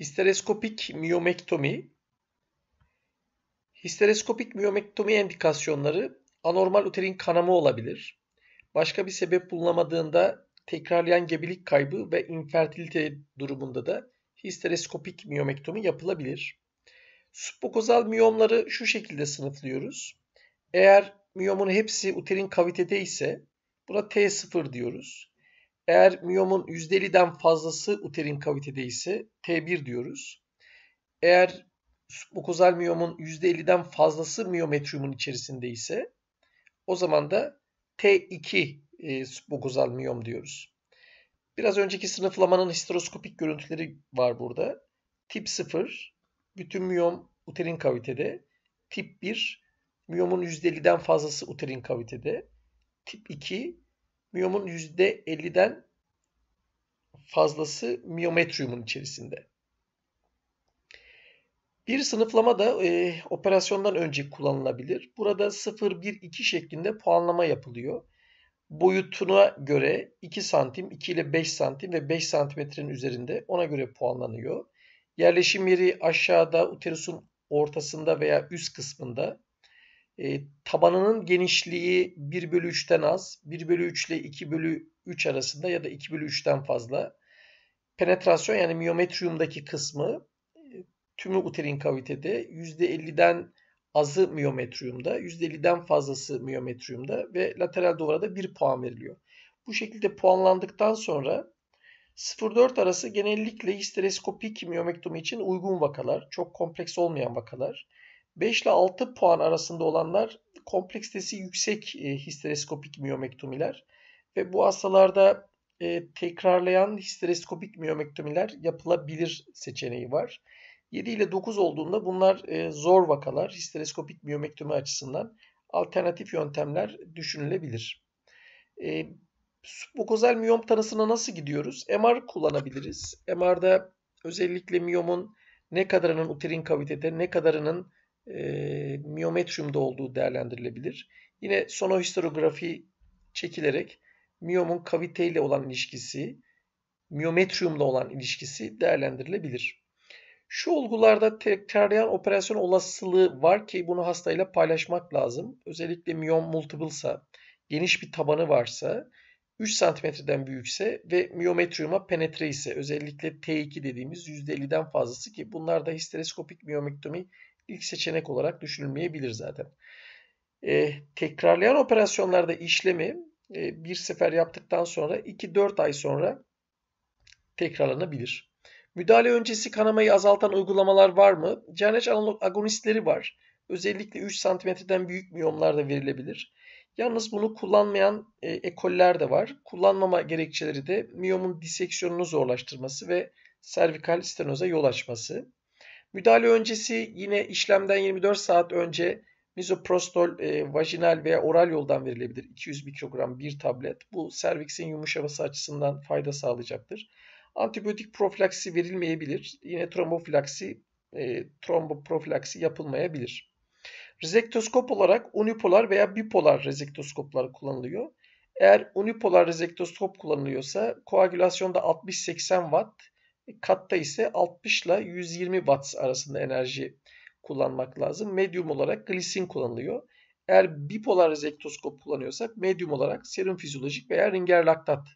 Histereskopik miyomektomi Histereskopik miyomektomi endikasyonları anormal uterin kanama olabilir. Başka bir sebep bulunamadığında tekrarlayan gebelik kaybı ve infertilite durumunda da histereskopik miyomektomi yapılabilir. Submukozal miyomları şu şekilde sınıflıyoruz. Eğer miyomun hepsi uterin kavitede ise buna T0 diyoruz. Eğer miyomun %50'den fazlası uterin kavitede ise T1 diyoruz. Eğer mukozal miyomun %50'den fazlası miyometriumun içerisinde ise o zaman da T2 e, submukozal miyom diyoruz. Biraz önceki sınıflamanın histeroskopik görüntüleri var burada. Tip 0 bütün miyom uterin kavitede. Tip 1 miyomun %50'den fazlası uterin kavitede. Tip 2 miyomun %50'den fazlası miometriumun içerisinde. Bir sınıflama da e, operasyondan önce kullanılabilir. Burada 0, 1, 2 şeklinde puanlama yapılıyor. Boyutuna göre 2 santim, 2 ile 5 santim ve 5 santimetrenin üzerinde ona göre puanlanıyor. Yerleşim yeri aşağıda, uterusun ortasında veya üst kısmında. E, tabanının genişliği 1 bölü 3'ten az, 1 bölü 3 ile 2 bölü 3 arasında ya da 2 bölü 3'ten fazla. Penetrasyon yani miyometriyumdaki kısmı e, tümü uterin kavitede %50'den azı miyometriumda, %50'den fazlası miyometriyumda ve lateral duvara da 1 puan veriliyor. Bu şekilde puanlandıktan sonra 0-4 arası genellikle histereskopik miyomektomi için uygun vakalar, çok kompleks olmayan vakalar. 5 ile 6 puan arasında olanlar kompleksitesi yüksek e, histereskopik miyomektomiler. Ve bu hastalarda e, tekrarlayan histereskopik miyomektomiler yapılabilir seçeneği var. 7 ile 9 olduğunda bunlar e, zor vakalar. Histereskopik miyomektomi açısından alternatif yöntemler düşünülebilir. E, submukozal miyom tanısına nasıl gidiyoruz? MR kullanabiliriz. MR'da özellikle miyomun ne kadarının uterin kavitede, ne kadarının e, miyometriumda olduğu değerlendirilebilir. Yine sonohisterografi çekilerek miyomun kaviteyle olan ilişkisi, miyometriumla olan ilişkisi değerlendirilebilir. Şu olgularda tekrarlayan operasyon olasılığı var ki bunu hastayla paylaşmak lazım. Özellikle miyom multiple'sa, geniş bir tabanı varsa, 3 cm'den büyükse ve miyometriuma penetre ise özellikle T2 dediğimiz %50'den fazlası ki bunlar da histereskopik miyomektomi ilk seçenek olarak düşünülmeyebilir zaten. E, tekrarlayan operasyonlarda işlemi e, bir sefer yaptıktan sonra 2-4 ay sonra tekrarlanabilir. Müdahale öncesi kanamayı azaltan uygulamalar var mı? CNH analog agonistleri var. Özellikle 3 cm'den büyük miyomlar da verilebilir. Yalnız bunu kullanmayan e, ekoller de var. Kullanmama gerekçeleri de miyomun diseksiyonunu zorlaştırması ve servikal stenoza yol açması. Müdahale öncesi yine işlemden 24 saat önce Mezoprostol e, vajinal veya oral yoldan verilebilir. 200 mikrogram bir tablet. Bu serviksin yumuşaması açısından fayda sağlayacaktır. Antibiyotik profilaksi verilmeyebilir. Yine trombofilaksi, e, tromboprofilaksi yapılmayabilir. Rezektoskop olarak unipolar veya bipolar rezektoskoplar kullanılıyor. Eğer unipolar rezektoskop kullanılıyorsa koagülasyonda 60-80 watt, katta ise 60 ile 120 watt arasında enerji kullanmak lazım. Medium olarak glisin kullanılıyor. Eğer bipolar rezektoskop kullanıyorsak medium olarak serum fizyolojik veya ringer laktat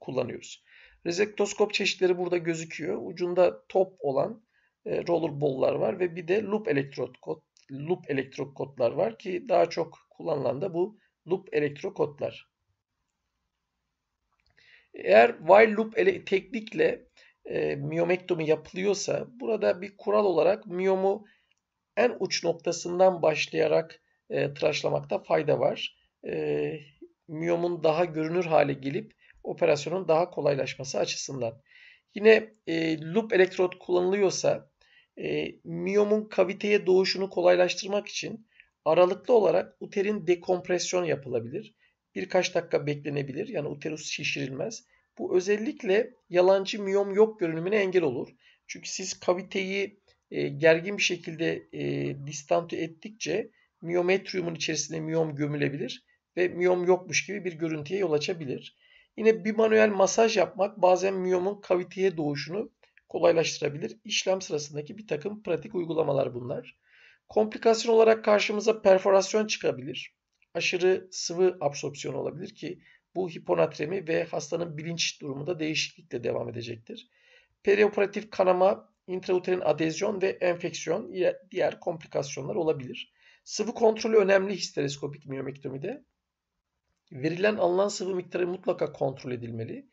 kullanıyoruz. Rezektoskop çeşitleri burada gözüküyor. Ucunda top olan e, roller bollar var ve bir de loop elektrokod loop elektrokotlar var ki daha çok kullanılan da bu loop elektrokotlar. Eğer while loop ele teknikle e, miyomektomi yapılıyorsa burada bir kural olarak miyomu en uç noktasından başlayarak e, tıraşlamakta fayda var. E, miyomun daha görünür hale gelip operasyonun daha kolaylaşması açısından. Yine e, loop elektrot kullanılıyorsa e, miyomun kaviteye doğuşunu kolaylaştırmak için aralıklı olarak uterin dekompresyon yapılabilir. Birkaç dakika beklenebilir. Yani uterus şişirilmez. Bu özellikle yalancı miyom yok görünümüne engel olur. Çünkü siz kaviteyi e, gergin bir şekilde e, distante ettikçe miyometriumun içerisinde miyom gömülebilir ve miyom yokmuş gibi bir görüntüye yol açabilir. Yine bir manuel masaj yapmak bazen miyomun kaviteye doğuşunu kolaylaştırabilir. İşlem sırasındaki bir takım pratik uygulamalar bunlar. Komplikasyon olarak karşımıza perforasyon çıkabilir. Aşırı sıvı absorpsiyon olabilir ki bu hiponatremi ve hastanın bilinç durumunda değişiklikle devam edecektir. Perioperatif kanama intrauterin adezyon ve enfeksiyon diğer komplikasyonlar olabilir. Sıvı kontrolü önemli histereskopik miyomektomide. Verilen alınan sıvı miktarı mutlaka kontrol edilmeli.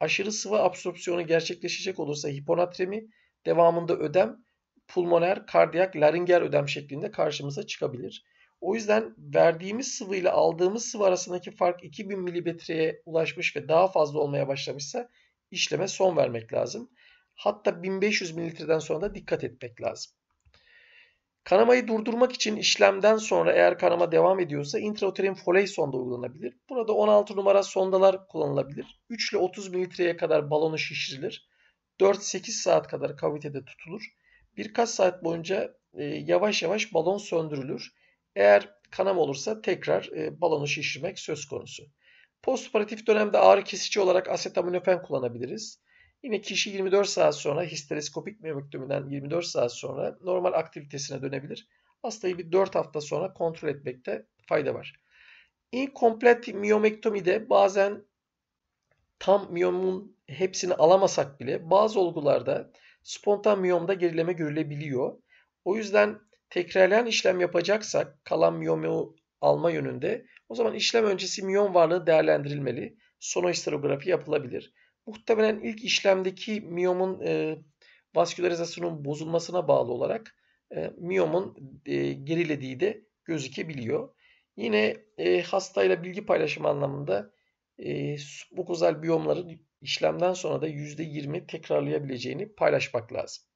Aşırı sıvı absorpsiyonu gerçekleşecek olursa hiponatremi, devamında ödem, pulmoner, kardiyak, laringer ödem şeklinde karşımıza çıkabilir. O yüzden verdiğimiz sıvı ile aldığımız sıvı arasındaki fark 2000 milimetreye ulaşmış ve daha fazla olmaya başlamışsa işleme son vermek lazım. Hatta 1500 mililitreden sonra da dikkat etmek lazım. Kanamayı durdurmak için işlemden sonra eğer kanama devam ediyorsa intrauterin foley sonda uygulanabilir. Burada 16 numara sondalar kullanılabilir. 3 ile 30 mililitreye kadar balonu şişirilir. 4-8 saat kadar kavitede tutulur. Birkaç saat boyunca e, yavaş yavaş balon söndürülür. Eğer kanama olursa tekrar e, balonu şişirmek söz konusu. Postoperatif dönemde ağrı kesici olarak asetaminofen kullanabiliriz. Yine kişi 24 saat sonra histereskopik miyopektominden 24 saat sonra normal aktivitesine dönebilir. Hastayı bir 4 hafta sonra kontrol etmekte fayda var. İnkomplet miyomektomide bazen tam miyomun hepsini alamasak bile bazı olgularda spontan miyomda gerileme görülebiliyor. O yüzden tekrarlayan işlem yapacaksak kalan miyomu alma yönünde o zaman işlem öncesi miyom varlığı değerlendirilmeli. Sonohisterografi yapılabilir. Muhtemelen ilk işlemdeki miyomun e, vaskülarizasyonun bozulmasına bağlı olarak e, miyomun e, gerilediği de gözükebiliyor. Yine e, hastayla bilgi paylaşımı anlamında e, submukozal biyomları işlemden sonra da %20 tekrarlayabileceğini paylaşmak lazım.